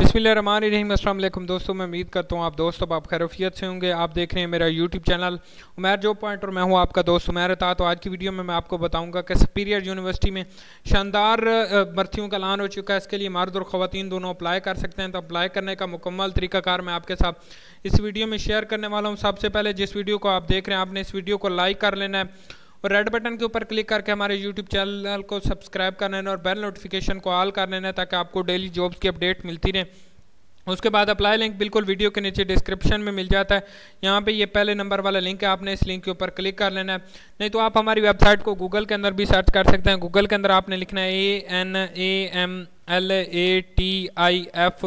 बसमिलकुम दोस्तों मैं उम्मीद करता हूँ आप दोस्तों आप खैरफियत से होंगे आप देख रहे हैं मेरा यूट्यूब चैनल उमैर जो पॉइंट और मैं हूँ आपका दोस्त उमैर था तो आज की वीडियो में मैं आपको बताऊँगा कि सुपीरियर यूनिवर्सिटी में शानदार भर्तियों का ऐलान हो चुका है इसके लिए मर्द और ख़वान दोनों अप्लाई कर सकते हैं तो अप्लाई करने का मुकम्मल तरीकाकार मैं आपके साथ इस वीडियो में शेयर करने वाला हूँ सबसे पहले जिस वीडियो को आप देख रहे हैं आपने इस वीडियो को लाइक कर लेना है और रेड बटन के ऊपर क्लिक करके हमारे यूट्यूब चैनल को सब्सक्राइब कर लेना और बेल नोटिफिकेशन को ऑल कर लेना ताकि आपको डेली जॉब्स की अपडेट मिलती रहे उसके बाद अप्लाई लिंक बिल्कुल वीडियो के नीचे डिस्क्रिप्शन में मिल जाता है यहाँ पे ये पहले नंबर वाला लिंक है आपने इस लिंक के ऊपर क्लिक कर लेना है नहीं तो आप हमारी वेबसाइट को गूगल के अंदर भी सर्च कर सकते हैं गूगल के अंदर आपने लिखना है A N A M L A T I F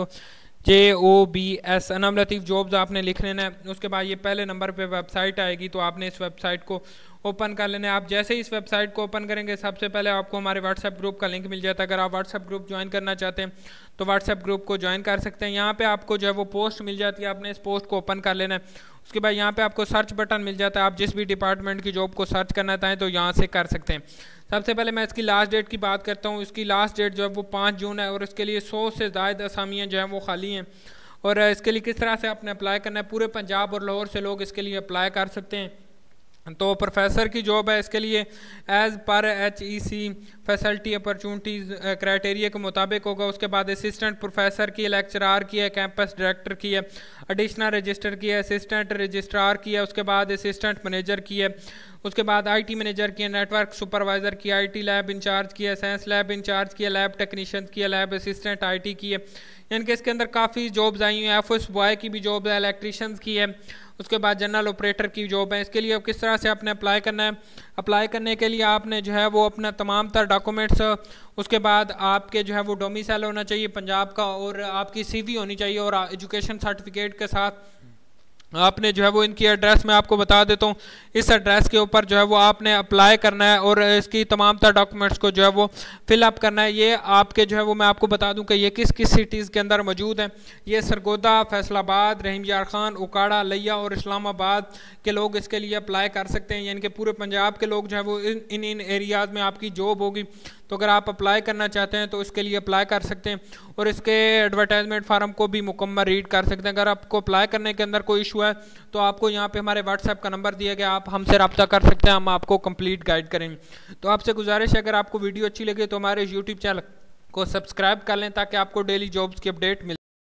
J O B S Anam Latif jobs आपने लिख लेना है उसके बाद ये पहले नंबर पे वेबसाइट आएगी तो आपने इस वेबसाइट को ओपन कर लेना है आप जैसे ही इस वेबसाइट को ओपन करेंगे सबसे पहले आपको हमारे व्हाट्सएप ग्रुप का लिंक मिल जाता है अगर आप व्हाट्सएप ग्रुप ज्वाइन करना चाहते हैं तो व्हाट्सएप ग्रुप को ज्वाइन कर सकते हैं यहाँ पे आपको जो है वो पोस्ट मिल जाती है आपने इस पोस्ट को ओपन कर लेना है उसके बाद यहाँ पे आपको सर्च बटन मिल जाता है आप जिस भी डिपार्टमेंट की जॉब को सर्च करना चाहें तो यहाँ से कर सकते हैं सबसे पहले मैं इसकी लास्ट डेट की बात करता हूँ इसकी लास्ट डेट जो है वो पाँच जून है और इसके लिए सौ से ज़ायद असामियाँ जो हैं वो खाली हैं और इसके लिए किस तरह से आपने अप्लाई करना है पूरे पंजाब और लाहौर से लोग इसके लिए अप्लाई कर सकते हैं तो प्रोफेसर की जॉब है इसके लिए एज़ पर H E C faculty opportunities criteria के मुताबिक होगा उसके बाद असिस्टेंट प्रोफेसर की है लेक्चरार की है कैंपस डायरेक्टर की है एडिशनल रजिस्टर की है असिस्टेंट रजिस्ट्रार की है उसके बाद असिस्टेंट मैनेजर की है उसके बाद आईटी मैनेजर की है नेटवर्क सुपरवाइज़र की आईटी लैब इंचार्ज की है साइंस लैब इंचार्ज की है लैब टेक्नीशियन की है लैब असिस्टेंट आईटी की है यानी कि इसके अंदर काफ़ी जॉब्स आई हुई हैं एफ बॉय की भी जॉब है इलेक्ट्रीशियंस की है उसके बाद जनरल ऑपरेटर की जॉब है इसके लिए किस तरह से आपने अप्लाई करना है अप्लाई करने के लिए आपने जो है वो अपना तमाम तर डॉक्यूमेंट्स उसके बाद आपके जो है वो डोमिसाइल होना चाहिए पंजाब का और आपकी सीवी होनी चाहिए और एजुकेशन सर्टिफिकेट के साथ आपने जो है वो इनकी एड्रेस मैं आपको बता देता हूँ इस एड्रेस के ऊपर जो है वो आपने अप्लाई करना है और इसकी तमाम तर डॉक्यूमेंट्स को जो है वो फिलअप करना है ये आपके जो है वो मैं आपको बता दूं कि ये किस किस सिटीज़ के अंदर मौजूद हैं ये सरगोदा फैसलाबाद रहीम यार खान उकाड़ा लिया और इस्लामाबाद के लोग इसके लिए अप्लाई कर सकते हैं यानी कि पूरे पंजाब के लोग जो है वो इन इन, इन एरियाज़ में आपकी जॉब होगी तो अगर आप अप्लाई करना चाहते हैं तो इसके लिए अप्लाई कर सकते हैं और इसके एडवर्टाइजमेंट फार्म को भी मुकम्मल रीड कर सकते हैं अगर आपको अप्लाई करने के अंदर कोई इशू है तो आपको यहाँ पे हमारे व्हाट्सएप का नंबर दिया गया आप हमसे रब्ता कर सकते हैं हम आपको कंप्लीट गाइड करेंगे तो आपसे गुजारिश है अगर आपको वीडियो अच्छी लगे तो हमारे यूट्यूब चैनल को सब्सक्राइब कर लें ताकि आपको डेली जॉब्स की अपडेट मिले